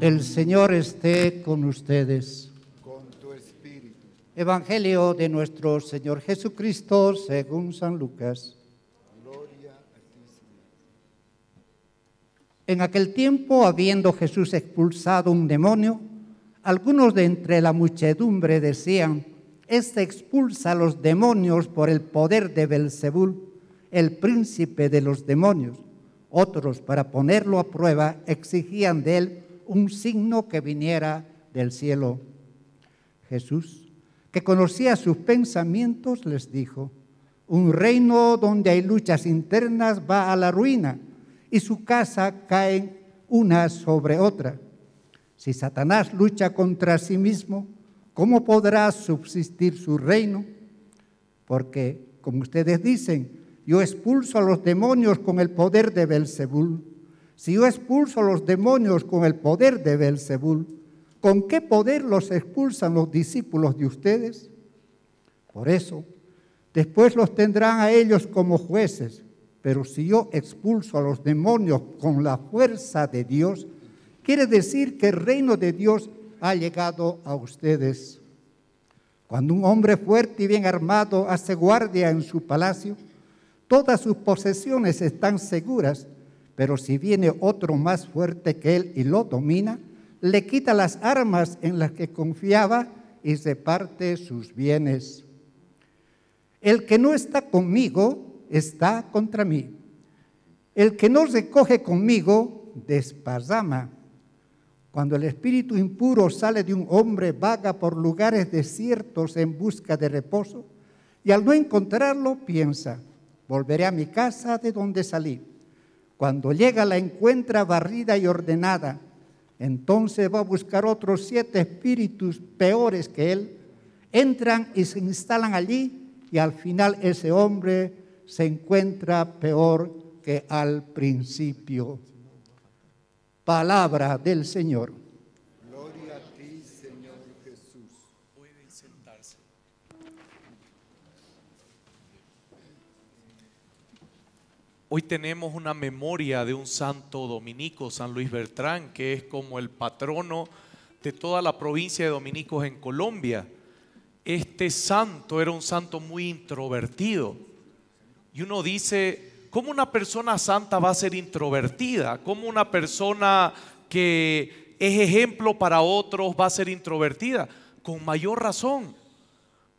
El Señor esté con ustedes. Con tu espíritu. Evangelio de nuestro Señor Jesucristo según San Lucas. Gloria a ti, Señor. En aquel tiempo, habiendo Jesús expulsado un demonio, algunos de entre la muchedumbre decían: Este expulsa a los demonios por el poder de Belzebul, el príncipe de los demonios. Otros, para ponerlo a prueba, exigían de él un signo que viniera del cielo. Jesús, que conocía sus pensamientos, les dijo, un reino donde hay luchas internas va a la ruina y su casa cae una sobre otra. Si Satanás lucha contra sí mismo, ¿cómo podrá subsistir su reino? Porque, como ustedes dicen, yo expulso a los demonios con el poder de Belzebul si yo expulso a los demonios con el poder de Belzebul, ¿con qué poder los expulsan los discípulos de ustedes? Por eso, después los tendrán a ellos como jueces, pero si yo expulso a los demonios con la fuerza de Dios, quiere decir que el reino de Dios ha llegado a ustedes. Cuando un hombre fuerte y bien armado hace guardia en su palacio, todas sus posesiones están seguras pero si viene otro más fuerte que él y lo domina, le quita las armas en las que confiaba y se parte sus bienes. El que no está conmigo está contra mí. El que no recoge conmigo desparrama. Cuando el espíritu impuro sale de un hombre, vaga por lugares desiertos en busca de reposo y al no encontrarlo piensa, volveré a mi casa de donde salí. Cuando llega la encuentra barrida y ordenada. Entonces va a buscar otros siete espíritus peores que él. Entran y se instalan allí y al final ese hombre se encuentra peor que al principio. Palabra del Señor. Hoy tenemos una memoria de un santo dominico, San Luis Bertrán, que es como el patrono de toda la provincia de dominicos en Colombia. Este santo era un santo muy introvertido. Y uno dice, ¿cómo una persona santa va a ser introvertida? ¿Cómo una persona que es ejemplo para otros va a ser introvertida? Con mayor razón.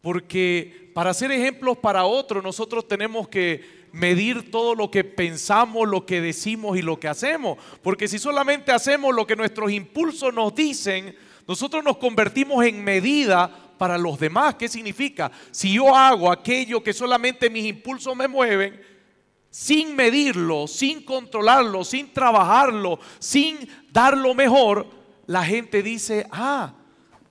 Porque para ser ejemplos para otros nosotros tenemos que medir todo lo que pensamos, lo que decimos y lo que hacemos. Porque si solamente hacemos lo que nuestros impulsos nos dicen, nosotros nos convertimos en medida para los demás. ¿Qué significa? Si yo hago aquello que solamente mis impulsos me mueven, sin medirlo, sin controlarlo, sin trabajarlo, sin dar lo mejor, la gente dice, ah,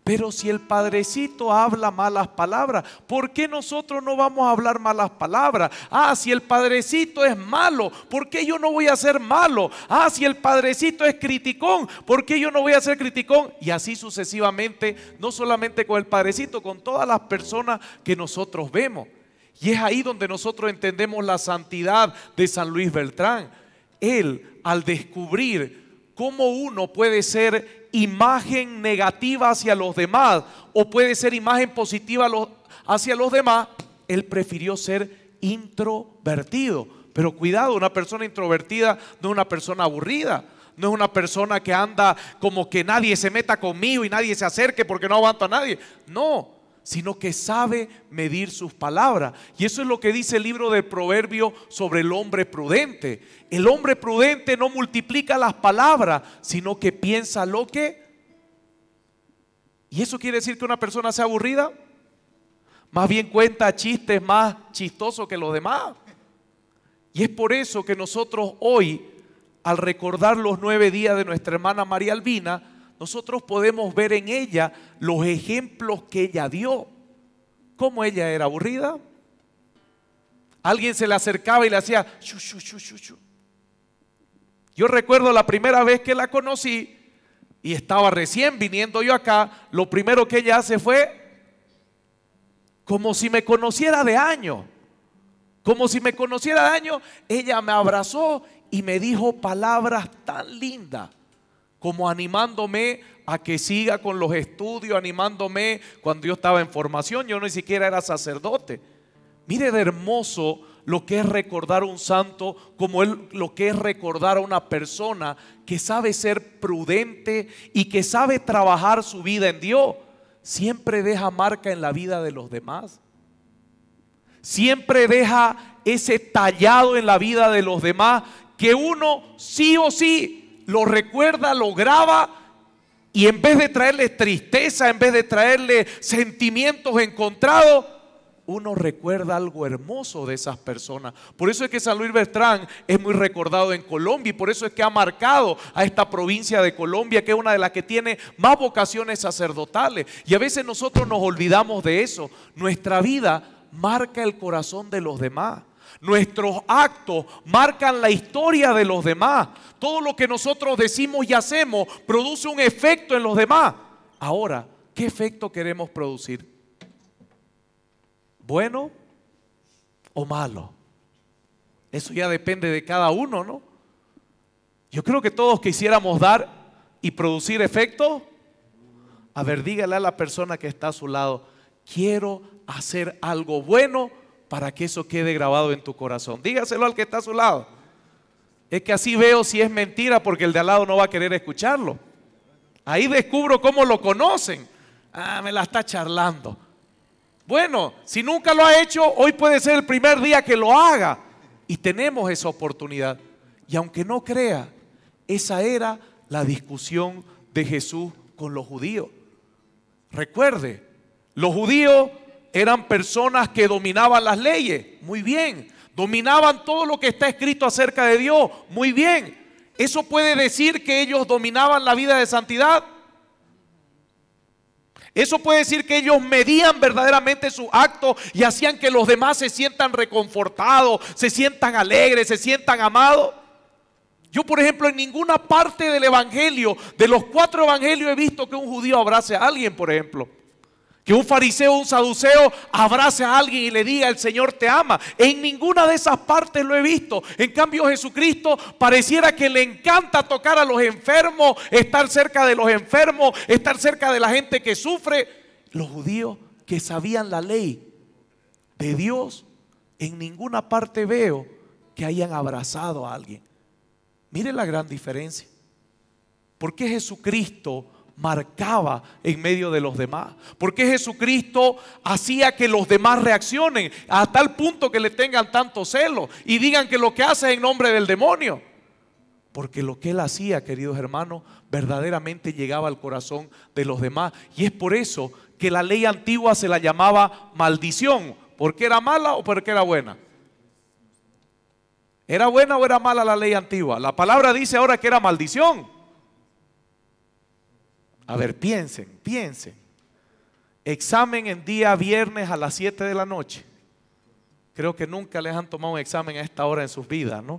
pero si el padrecito habla malas palabras, ¿por qué nosotros no vamos a hablar malas palabras? Ah, si el padrecito es malo, ¿por qué yo no voy a ser malo? Ah, si el padrecito es criticón, ¿por qué yo no voy a ser criticón? Y así sucesivamente, no solamente con el padrecito, con todas las personas que nosotros vemos. Y es ahí donde nosotros entendemos la santidad de San Luis Beltrán. Él, al descubrir cómo uno puede ser imagen negativa hacia los demás o puede ser imagen positiva hacia los demás, él prefirió ser introvertido. Pero cuidado, una persona introvertida no es una persona aburrida, no es una persona que anda como que nadie se meta conmigo y nadie se acerque porque no aguanto a nadie. No, sino que sabe medir sus palabras. Y eso es lo que dice el libro de Proverbio sobre el hombre prudente. El hombre prudente no multiplica las palabras, sino que piensa lo que... ¿Y eso quiere decir que una persona sea aburrida? Más bien cuenta chistes más chistosos que los demás. Y es por eso que nosotros hoy, al recordar los nueve días de nuestra hermana María Albina, nosotros podemos ver en ella los ejemplos que ella dio. Cómo ella era aburrida. Alguien se le acercaba y le hacía... Shu, yo recuerdo la primera vez que la conocí y estaba recién viniendo yo acá, lo primero que ella hace fue como si me conociera de año. Como si me conociera de año, ella me abrazó y me dijo palabras tan lindas como animándome a que siga con los estudios, animándome cuando yo estaba en formación, yo ni siquiera era sacerdote. Mire de hermoso lo que es recordar a un santo, como él, lo que es recordar a una persona que sabe ser prudente y que sabe trabajar su vida en Dios. Siempre deja marca en la vida de los demás. Siempre deja ese tallado en la vida de los demás que uno sí o sí lo recuerda, lo graba y en vez de traerle tristeza, en vez de traerle sentimientos encontrados, uno recuerda algo hermoso de esas personas. Por eso es que San Luis Bertrán es muy recordado en Colombia y por eso es que ha marcado a esta provincia de Colombia, que es una de las que tiene más vocaciones sacerdotales. Y a veces nosotros nos olvidamos de eso. Nuestra vida marca el corazón de los demás. Nuestros actos marcan la historia de los demás. Todo lo que nosotros decimos y hacemos produce un efecto en los demás. Ahora, ¿qué efecto queremos producir? ¿Bueno o malo? Eso ya depende de cada uno, ¿no? Yo creo que todos quisiéramos dar y producir efecto. A ver, dígale a la persona que está a su lado, quiero hacer algo bueno para que eso quede grabado en tu corazón. Dígaselo al que está a su lado. Es que así veo si es mentira porque el de al lado no va a querer escucharlo. Ahí descubro cómo lo conocen. Ah, me la está charlando. Bueno, si nunca lo ha hecho, hoy puede ser el primer día que lo haga. Y tenemos esa oportunidad. Y aunque no crea, esa era la discusión de Jesús con los judíos. Recuerde, los judíos eran personas que dominaban las leyes, muy bien. Dominaban todo lo que está escrito acerca de Dios, muy bien. ¿Eso puede decir que ellos dominaban la vida de santidad? Eso puede decir que ellos medían verdaderamente su acto y hacían que los demás se sientan reconfortados, se sientan alegres, se sientan amados. Yo, por ejemplo, en ninguna parte del Evangelio, de los cuatro Evangelios, he visto que un judío abrace a alguien, por ejemplo. Que un fariseo, un saduceo abrace a alguien y le diga, el Señor te ama. En ninguna de esas partes lo he visto. En cambio, Jesucristo pareciera que le encanta tocar a los enfermos, estar cerca de los enfermos, estar cerca de la gente que sufre. Los judíos que sabían la ley de Dios, en ninguna parte veo que hayan abrazado a alguien. Mire la gran diferencia. ¿Por qué Jesucristo marcaba en medio de los demás. Porque Jesucristo hacía que los demás reaccionen a tal punto que le tengan tanto celo y digan que lo que hace es en nombre del demonio. Porque lo que él hacía, queridos hermanos, verdaderamente llegaba al corazón de los demás. Y es por eso que la ley antigua se la llamaba maldición. ¿Porque era mala o porque era buena? ¿Era buena o era mala la ley antigua? La palabra dice ahora que era maldición. A ver, piensen, piensen. Examen en día viernes a las 7 de la noche. Creo que nunca les han tomado un examen a esta hora en sus vidas, ¿no?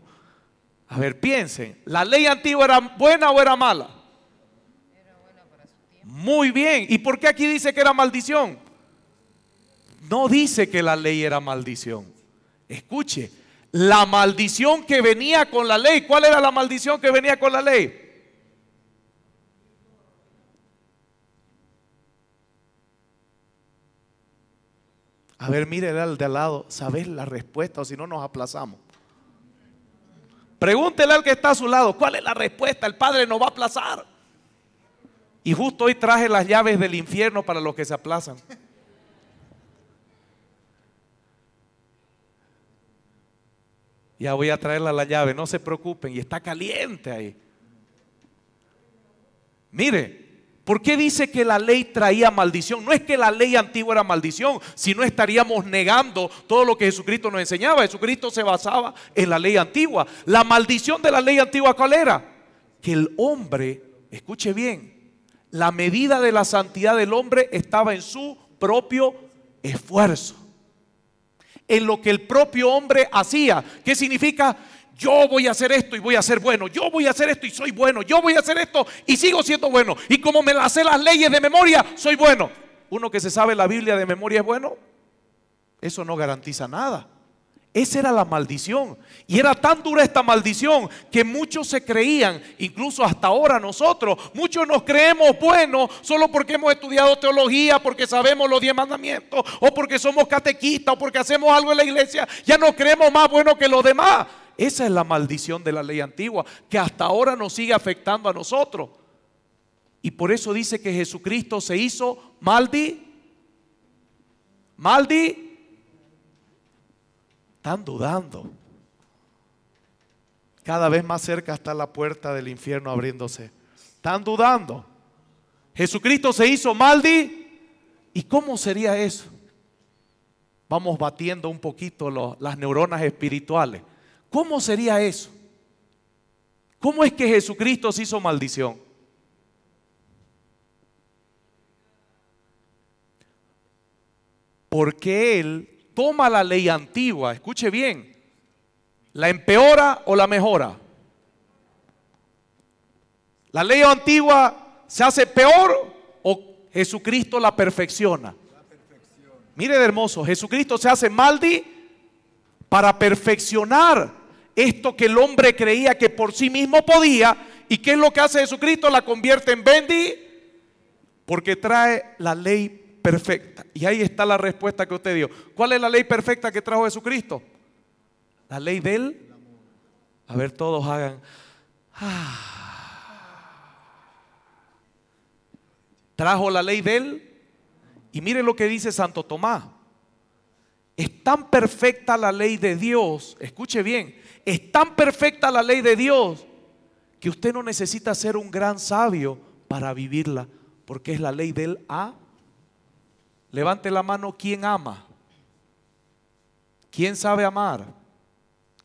A ver, piensen, ¿la ley antigua era buena o era mala? Era buena para su tiempo. Muy bien, ¿y por qué aquí dice que era maldición? No dice que la ley era maldición. Escuche, la maldición que venía con la ley, ¿cuál era la maldición que venía con la ley? A ver, mire al de al lado, ¿sabes la respuesta? O si no, nos aplazamos. Pregúntele al que está a su lado, ¿cuál es la respuesta? El Padre nos va a aplazar. Y justo hoy traje las llaves del infierno para los que se aplazan. Ya voy a traerla la llave, no se preocupen, y está caliente ahí. Mire, ¿Por qué dice que la ley traía maldición? No es que la ley antigua era maldición, sino estaríamos negando todo lo que Jesucristo nos enseñaba. Jesucristo se basaba en la ley antigua. La maldición de la ley antigua, ¿cuál era? Que el hombre, escuche bien, la medida de la santidad del hombre estaba en su propio esfuerzo. En lo que el propio hombre hacía. ¿Qué significa? Yo voy a hacer esto y voy a ser bueno. Yo voy a hacer esto y soy bueno. Yo voy a hacer esto y sigo siendo bueno. Y como me las sé las leyes de memoria, soy bueno. Uno que se sabe la Biblia de memoria es bueno. Eso no garantiza nada. Esa era la maldición. Y era tan dura esta maldición que muchos se creían, incluso hasta ahora nosotros, muchos nos creemos buenos solo porque hemos estudiado teología, porque sabemos los diez mandamientos, o porque somos catequistas, o porque hacemos algo en la iglesia. Ya nos creemos más buenos que los demás. Esa es la maldición de la ley antigua que hasta ahora nos sigue afectando a nosotros. Y por eso dice que Jesucristo se hizo maldi. Maldi. Están dudando. Cada vez más cerca está la puerta del infierno abriéndose. Están dudando. Jesucristo se hizo maldi. ¿Y cómo sería eso? Vamos batiendo un poquito las neuronas espirituales. ¿Cómo sería eso? ¿Cómo es que Jesucristo se hizo maldición? Porque Él toma la ley antigua, escuche bien, la empeora o la mejora. La ley antigua se hace peor o Jesucristo la perfecciona. Mire hermoso, Jesucristo se hace maldi para perfeccionar esto que el hombre creía que por sí mismo podía, ¿y qué es lo que hace Jesucristo? La convierte en bendi, porque trae la ley perfecta. Y ahí está la respuesta que usted dio. ¿Cuál es la ley perfecta que trajo Jesucristo? La ley de él? A ver, todos hagan... Ah. Trajo la ley de él Y mire lo que dice Santo Tomás. Es tan perfecta la ley de Dios, escuche bien, es tan perfecta la ley de Dios que usted no necesita ser un gran sabio para vivirla, porque es la ley del A. Levante la mano quien ama, ¿Quién sabe amar,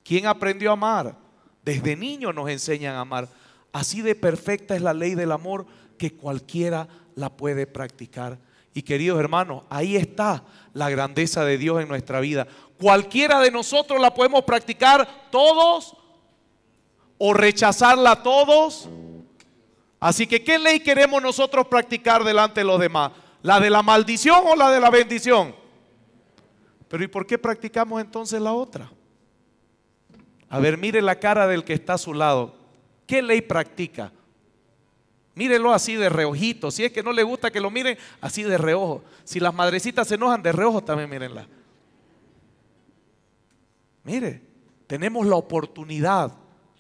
¿Quién aprendió a amar. Desde niño nos enseñan a amar. Así de perfecta es la ley del amor que cualquiera la puede practicar. Y queridos hermanos, ahí está la grandeza de Dios en nuestra vida. Cualquiera de nosotros la podemos practicar todos o rechazarla todos. Así que, ¿qué ley queremos nosotros practicar delante de los demás? ¿La de la maldición o la de la bendición? Pero ¿y por qué practicamos entonces la otra? A ver, mire la cara del que está a su lado. ¿Qué ley practica? Mírenlo así de reojito. Si es que no le gusta que lo miren, así de reojo. Si las madrecitas se enojan de reojo, también mírenla. Mire, tenemos la oportunidad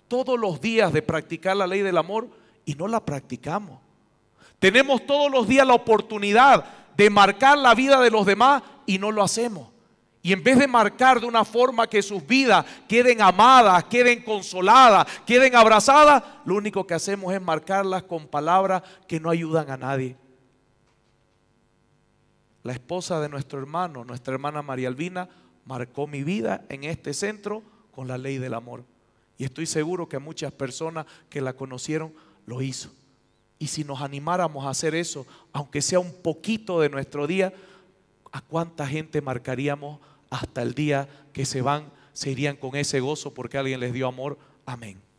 todos los días de practicar la ley del amor y no la practicamos. Tenemos todos los días la oportunidad de marcar la vida de los demás y no lo hacemos. Y en vez de marcar de una forma que sus vidas queden amadas, queden consoladas, queden abrazadas, lo único que hacemos es marcarlas con palabras que no ayudan a nadie. La esposa de nuestro hermano, nuestra hermana María Albina, marcó mi vida en este centro con la ley del amor. Y estoy seguro que muchas personas que la conocieron lo hizo. Y si nos animáramos a hacer eso, aunque sea un poquito de nuestro día, ¿a cuánta gente marcaríamos? hasta el día que se van, se irían con ese gozo porque alguien les dio amor. Amén.